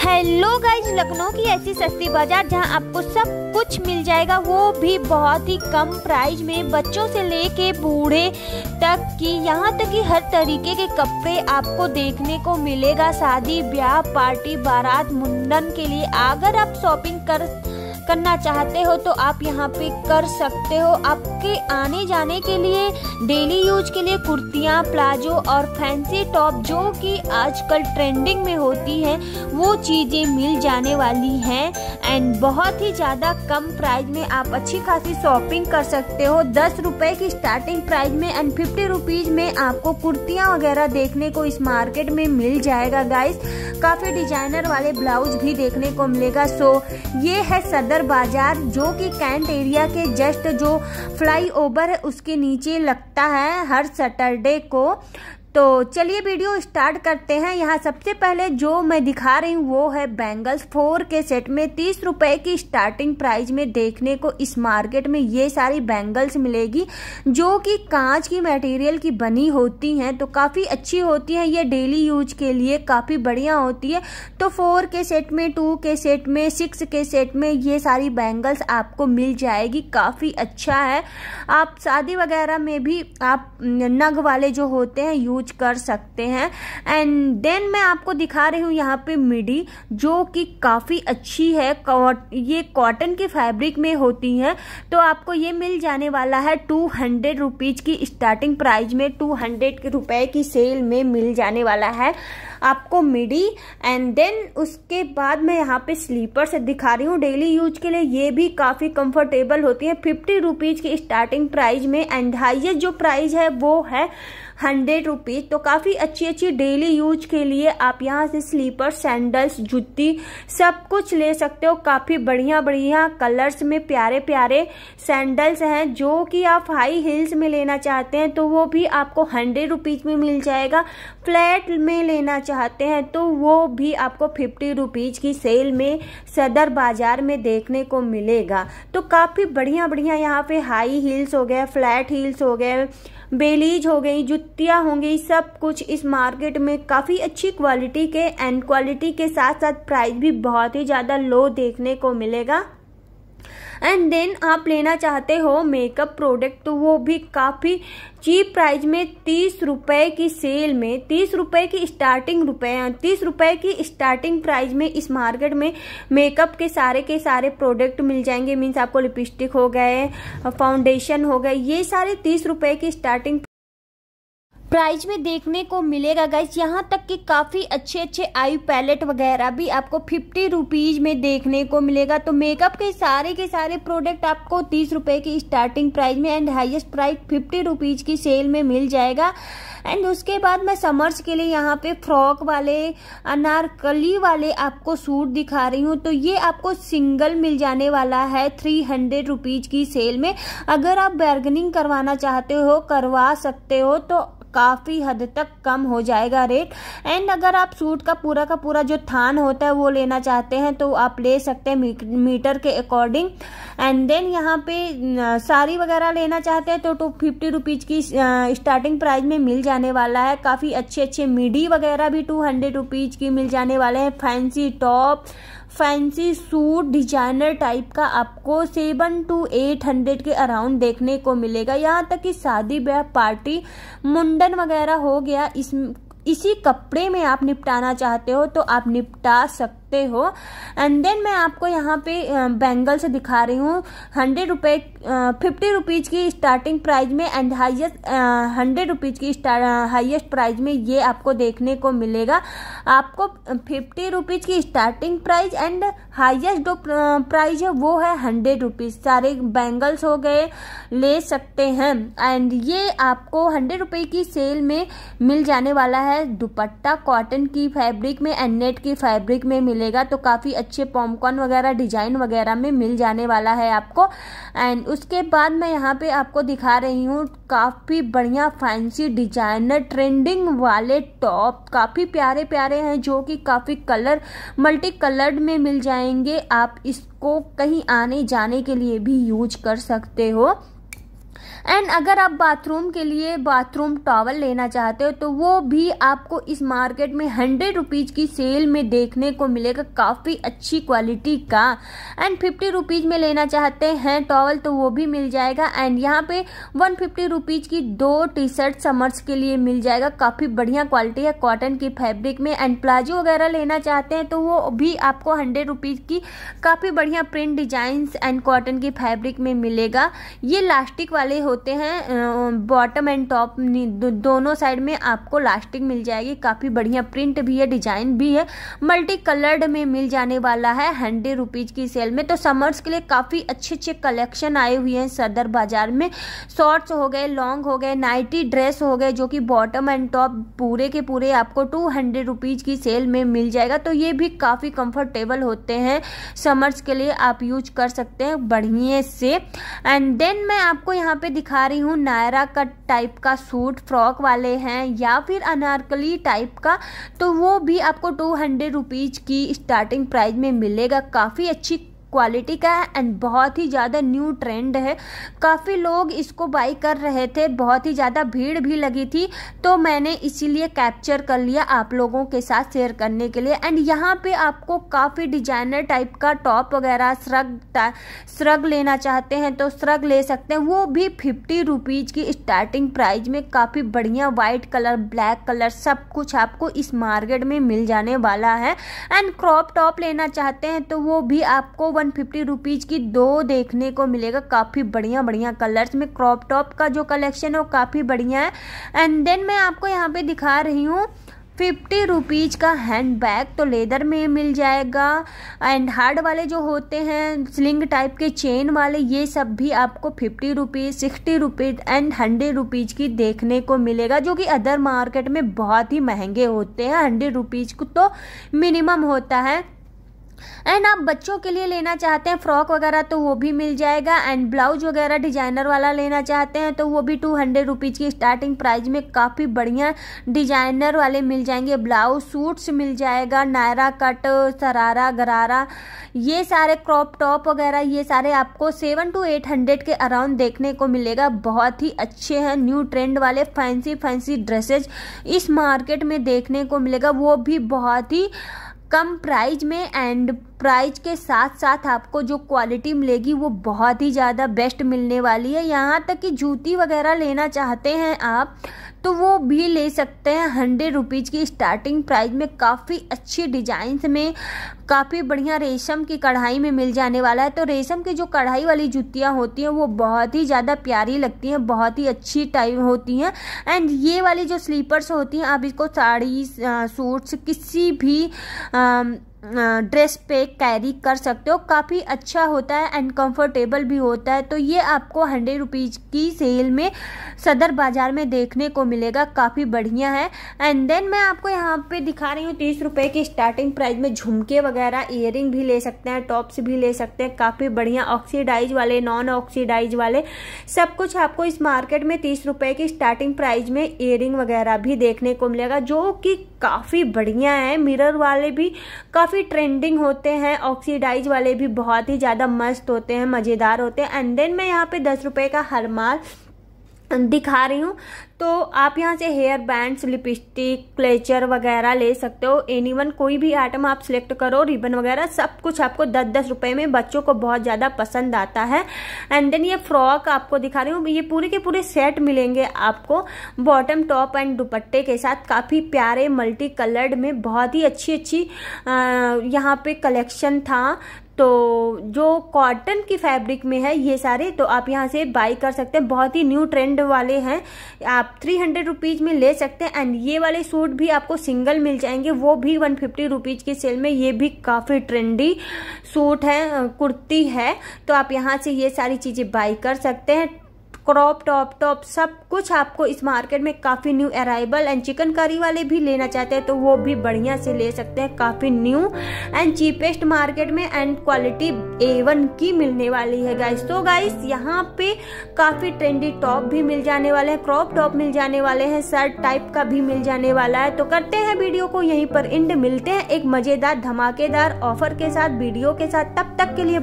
hello guys Lucknow की ऐसी सस्ती बाजार जहां आपको सब कुछ मिल जाएगा वो भी बहुत ही कम प्राइस में बच्चों से लेके बूढ़े तक की यहाँ तक कि हर तरीके के कपड़े आपको देखने को मिलेगा शादी ब्याह पार्टी बारात मुंडन के लिए अगर आप शॉपिंग कर करना चाहते हो तो आप यहाँ पे कर सकते हो आपके आने जाने के लिए डेली यूज के लिए कुर्तियाँ प्लाजो और फैंसी टॉप जो कि आजकल ट्रेंडिंग में होती है वो चीज़ें मिल जाने वाली हैं एंड बहुत ही ज़्यादा कम प्राइस में आप अच्छी खासी शॉपिंग कर सकते हो दस रुपये की स्टार्टिंग प्राइस में एंड फिफ्टी रुपीज़ में आपको कुर्तियाँ वगैरह देखने को इस मार्केट में मिल जाएगा गाइस काफ़ी डिजाइनर वाले ब्लाउज भी देखने को मिलेगा सो ये है सदर सदर बाजार जो कि कैंट एरिया के जस्ट जो फ्लाईओवर है उसके नीचे लगता है हर सैटरडे को तो चलिए वीडियो स्टार्ट करते हैं यहाँ सबसे पहले जो मैं दिखा रही हूँ वो है बैंगल्स फोर के सेट में तीस रुपये की स्टार्टिंग प्राइस में देखने को इस मार्केट में ये सारी बैंगल्स मिलेगी जो कि कांच की मटेरियल की बनी होती हैं तो काफ़ी अच्छी होती हैं ये डेली यूज के लिए काफ़ी बढ़िया होती है तो फोर के सेट में टू के सेट में सिक्स के सेट में ये सारी बैंगल्स आपको मिल जाएगी काफ़ी अच्छा है आप शादी वगैरह में भी आप नग वाले जो होते हैं यूज यूज कर सकते हैं एंड देन मैं आपको दिखा रही हूँ यहाँ पे मिडी जो कि काफ़ी अच्छी है ये कॉटन के फैब्रिक में होती है तो आपको ये मिल जाने वाला है टू हंड्रेड रुपीज़ की स्टार्टिंग प्राइस में टू हंड्रेड रुपये की सेल में मिल जाने वाला है आपको मिडी एंड देन उसके बाद मैं यहाँ पे स्लीपर से दिखा रही हूँ डेली यूज के लिए ये भी काफ़ी कंफर्टेबल होती है फिफ्टी रुपीज़ की स्टार्टिंग प्राइस में एंड हाइएस्ट जो प्राइस है वो है हंड्रेड रुपीज़ तो काफ़ी अच्छी अच्छी डेली यूज के लिए आप यहाँ से स्लीपर सैंडल्स जूती सब कुछ ले सकते हो काफ़ी बढ़िया बढ़िया कलर्स में प्यारे प्यारे सैंडल्स हैं जो कि आप हाई हील्स में लेना चाहते हैं तो वो भी आपको हंड्रेड रुपीज़ में मिल जाएगा फ्लैट में लेना चाहते हैं तो वो भी आपको फिफ्टी रुपीज़ की सेल में सदर बाज़ार में देखने को मिलेगा तो काफ़ी बढ़िया बढ़िया यहाँ पे हाई हील्स हो गए फ्लैट हील्स हो गए बेलीज हो गई जुतियाँ गई सब कुछ इस मार्केट में काफ़ी अच्छी क्वालिटी के एंड क्वालिटी के साथ साथ प्राइस भी बहुत ही ज़्यादा लो देखने को मिलेगा एंड देन आप लेना चाहते हो मेकअप प्रोडक्ट तो वो भी काफ़ी चीप प्राइस में तीस रुपये की सेल में तीस रुपये की स्टार्टिंग रुपये तीस रुपये की स्टार्टिंग प्राइस में इस मार्केट में मेकअप के सारे के सारे प्रोडक्ट मिल जाएंगे मीन्स आपको लिपस्टिक हो गए फाउंडेशन हो गए ये सारे तीस रुपये की स्टार्टिंग प्राइस में देखने को मिलेगा गाइस यहाँ तक कि काफ़ी अच्छे अच्छे आई पैलेट वगैरह भी आपको फिफ्टी रुपीज़ में देखने को मिलेगा तो मेकअप के सारे के सारे प्रोडक्ट आपको तीस रुपये की स्टार्टिंग प्राइस में and highest price fifty rupees की सेल में मिल जाएगा एंड उसके बाद मैं समर्स के लिए यहाँ पे फ्रॉक वाले अनारकली वाले आपको सूट दिखा रही हूँ तो ये आपको सिंगल मिल जाने वाला है थ्री हंड्रेड रुपीज़ की सेल में अगर आप बैर्गनिंग करवाना चाहते हो करवा सकते हो तो काफ़ी हद तक कम हो जाएगा रेट एंड अगर आप सूट का पूरा का पूरा जो थान होता है वो लेना चाहते हैं तो आप ले सकते हैं मीटर के अकॉर्डिंग एंड देन यहाँ पे साड़ी वगैरह लेना चाहते हैं तो टू फिफ्टी रुपीज़ की स्टार्टिंग प्राइस में मिल जाने वाला है काफ़ी अच्छे अच्छे मिडी वगैरह भी टू हंड्रेड रुपीज़ की मिल जाने वाले हैं fancy top fancy suit designer type का आपको सेवन टू एट हंड्रेड के अराउंड देखने को मिलेगा यहाँ तक कि शादी ब्याह पार्टी मुंडन वगैरह हो गया इस इसी कपड़े में आप निपटाना चाहते हो तो आप निपटा सकते सकते हो एंड देन मैं आपको यहाँ पे बैंगल से दिखा रही हूँ हंड्रेड रुपये फिफ्टी रुपीज़ की स्टार्टिंग प्राइस में एंड हाइएस्ट हंड्रेड रुपीज़ की हाइएस्ट प्राइस में ये आपको देखने को मिलेगा आपको फिफ्टी रुपीज़ की स्टार्टिंग प्राइस एंड हाइएस्ट जो प्राइस है वो है हंड्रेड रुपीज़ सारे बैंगल्स हो गए ले सकते हैं एंड ये आपको हंड्रेड रुपये की सेल में मिल जाने वाला है दुपट्टा कॉटन की फैब्रिक में एंड नेट की फैब्रिक में मिल मिलेगा तो काफ़ी अच्छे पॉमकॉर्न वगैरह डिजाइन वगैरह में मिल जाने वाला है आपको एंड उसके बाद मैं यहाँ पे आपको दिखा रही हूँ काफ़ी बढ़िया फैंसी डिजाइनर ट्रेंडिंग वाले टॉप काफ़ी प्यारे प्यारे हैं जो कि काफ़ी कलर मल्टी कलर्ड में मिल जाएंगे आप इसको कहीं आने जाने के लिए भी यूज कर सकते हो एंड अगर आप बाथरूम के लिए बाथरूम टॉवल लेना चाहते हो तो वो भी आपको इस मार्केट में हंड्रेड रुपीज़ की सेल में देखने को मिलेगा काफ़ी अच्छी क्वालिटी का एंड फिफ्टी रुपीज़ में लेना चाहते हैं टॉवल तो वो भी मिल जाएगा एंड यहाँ पे वन फिफ्टी रुपीज़ की दो टी शर्ट समर्स के लिए मिल जाएगा काफ़ी बढ़िया क्वालिटी है कॉटन की फैब्रिक में एंड प्लाजो वगैरह लेना चाहते हैं तो वो भी आपको हंड्रेड रुपीज़ की काफ़ी बढ़िया प्रिंट डिजाइन एंड कॉटन की फैब्रिक में मिलेगा ये लास्टिक वाले होते होते हैं बॉटम एंड टॉप दोनों साइड में आपको लास्टिक मिल जाएगी काफ़ी बढ़िया प्रिंट भी है डिजाइन भी है मल्टी कलर्ड में मिल जाने वाला है हंड्रेड रुपीज़ की सेल में तो समर्स के लिए काफ़ी अच्छे अच्छे कलेक्शन आए हुए हैं सदर बाज़ार में शॉर्ट्स हो गए लॉन्ग हो गए नाइटी ड्रेस हो गए जो कि बॉटम एंड टॉप पूरे के पूरे आपको टू हंड्रेड रुपीज़ की सेल में मिल जाएगा तो ये भी काफ़ी कंफर्टेबल होते हैं समर्स के लिए आप यूज कर सकते हैं बढ़िया से एंड देन मैं आपको यहाँ पे दिखा रही हूँ नायरा कट टाइप का सूट फ्रॉक वाले हैं या फिर अनारकली टाइप का तो वो भी आपको टू हंड्रेड रुपीज़ की स्टार्टिंग प्राइस में मिलेगा काफ़ी अच्छी क्वालिटी का है एंड बहुत ही ज़्यादा न्यू ट्रेंड है काफ़ी लोग इसको बाई कर रहे थे बहुत ही ज़्यादा भीड़ भी लगी थी तो मैंने इसीलिए कैप्चर कर लिया आप लोगों के साथ शेयर करने के लिए एंड यहाँ पे आपको काफ़ी डिजाइनर टाइप का टॉप वगैरह स्रग स्रग लेना चाहते हैं तो स्रग ले सकते हैं वो भी फिफ्टी रुपीज़ की स्टार्टिंग प्राइज में काफ़ी बढ़िया वाइट कलर ब्लैक कलर सब कुछ आपको इस मार्केट में मिल जाने वाला है एंड क्रॉप टॉप लेना चाहते हैं तो वो भी आपको वन फिफ्टी रुपीज़ की दो देखने को मिलेगा काफ़ी बढ़िया बढ़िया कलर्स में क्रॉप टॉप का जो कलेक्शन है वो काफ़ी बढ़िया है एंड देन मैं आपको यहाँ पे दिखा रही हूँ फिफ्टी रुपीज़ का हैंड बैग तो लेदर में मिल जाएगा एंड हार्ड वाले जो होते हैं स्लिंग टाइप के चेन वाले ये सब भी आपको fifty rupees sixty rupees and hundred rupees की देखने को मिलेगा जो कि अदर मार्केट में बहुत ही महंगे होते हैं हंड्रेड रुपीज़ को तो मिनिमम होता है एंड आप बच्चों के लिए लेना चाहते हैं फ्रॉक वगैरह तो वो भी मिल जाएगा एंड ब्लाउज वगैरह डिजाइनर वाला लेना चाहते हैं तो वो भी टू हंड्रेड रुपीज़ की स्टार्टिंग प्राइस में काफ़ी बढ़िया डिजाइनर वाले मिल जाएंगे ब्लाउज सूट्स मिल जाएगा नायरा कट सरारा गरारा ये सारे क्रॉप टॉप वगैरह ये सारे आपको सेवन टू एट हंड्रेड के अराउंड देखने को मिलेगा बहुत ही अच्छे हैं न्यू ट्रेंड वाले फैंसी फैंसी ड्रेसेज इस मार्केट में देखने को मिलेगा वो भी बहुत ही कम प्राइज में एंड प्राइज के साथ साथ आपको जो क्वालिटी मिलेगी वो बहुत ही ज़्यादा बेस्ट मिलने वाली है यहाँ तक कि जूती वगैरह लेना चाहते हैं आप तो वो भी ले सकते हैं हंड्रेड रुपीज़ की स्टार्टिंग प्राइस में काफ़ी अच्छी डिजाइंस में काफ़ी बढ़िया रेशम की कढ़ाई में मिल जाने वाला है तो रेशम की जो कढ़ाई वाली जूतियाँ होती हैं वो बहुत ही ज़्यादा प्यारी लगती हैं बहुत ही अच्छी टाइप होती हैं एंड ये वाली जो स्लीपर्स होती हैं आप इसको साड़ी सूट्स किसी भी आ, ड्रेस पे कैरी कर सकते हो काफ़ी अच्छा होता है एंड कंफर्टेबल भी होता है तो ये आपको हंड्रेड रुपीज़ की सेल में सदर बाज़ार में देखने को मिलेगा काफ़ी बढ़िया है एंड देन मैं आपको यहाँ पे दिखा रही हूँ तीस रुपये की स्टार्टिंग प्राइस में झुमके वगैरह इयर भी ले सकते हैं टॉप्स भी ले सकते हैं काफ़ी बढ़िया ऑक्सीडाइज वाले नॉन ऑक्सीडाइज वाले सब कुछ आपको इस मार्केट में तीस रुपये की स्टार्टिंग प्राइज में इयर वगैरह भी देखने को मिलेगा जो कि काफ़ी बढ़िया हैं मिरर वाले भी काफ़ी ट्रेंडिंग होते हैं ऑक्सीडाइज वाले भी बहुत ही ज़्यादा मस्त होते हैं मज़ेदार होते हैं एंड देन मैं यहाँ पे दस रुपये का हर माल दिखा रही हूँ तो आप यहाँ से हेयर बैंड्स लिपस्टिक क्लेचर वगैरह ले सकते हो एनी वन कोई भी आइटम आप सिलेक्ट करो रिबन वगैरह सब कुछ आपको दस दस रुपये में बच्चों को बहुत ज़्यादा पसंद आता है एंड देन ये फ्रॉक आपको दिखा रही हूँ ये पूरे के पूरे सेट मिलेंगे आपको बॉटम टॉप एंड दुपट्टे के साथ काफ़ी प्यारे मल्टी कलर्ड में बहुत ही अच्छी अच्छी यहाँ पर कलेक्शन था तो जो कॉटन की फैब्रिक में है ये सारे तो आप यहाँ से बाई कर सकते हैं बहुत ही न्यू ट्रेंड वाले हैं आप आप थ्री हंड्रेड रुपीज़ में ले सकते हैं एंड ये वाले सूट भी आपको सिंगल मिल जाएंगे वो भी वन फिफ्टी रुपीज़ की सेल में ये भी काफ़ी ट्रेंडी सूट है कुर्ती है तो आप यहाँ से ये सारी चीज़ें बाई कर सकते हैं क्रॉप टॉप टॉप सब कुछ आपको इस मार्केट में काफ़ी न्यू अराइवल एंड चिकनकारी वाले भी लेना चाहते हैं तो वो भी बढ़िया से ले सकते हैं काफ़ी न्यू एंड चीपेस्ट मार्केट में एंड क्वालिटी ए वन की मिलने वाली है गाइस तो गाइस यहाँ पे काफ़ी ट्रेंडी टॉप भी मिल जाने वाले हैं क्रॉप टॉप मिल जाने वाले हैं शर्ट टाइप का भी मिल जाने वाला है तो करते हैं वीडियो को यहीं पर इंड मिलते हैं एक मज़ेदार धमाकेदार ऑफर के साथ वीडियो के साथ तब तक के लिए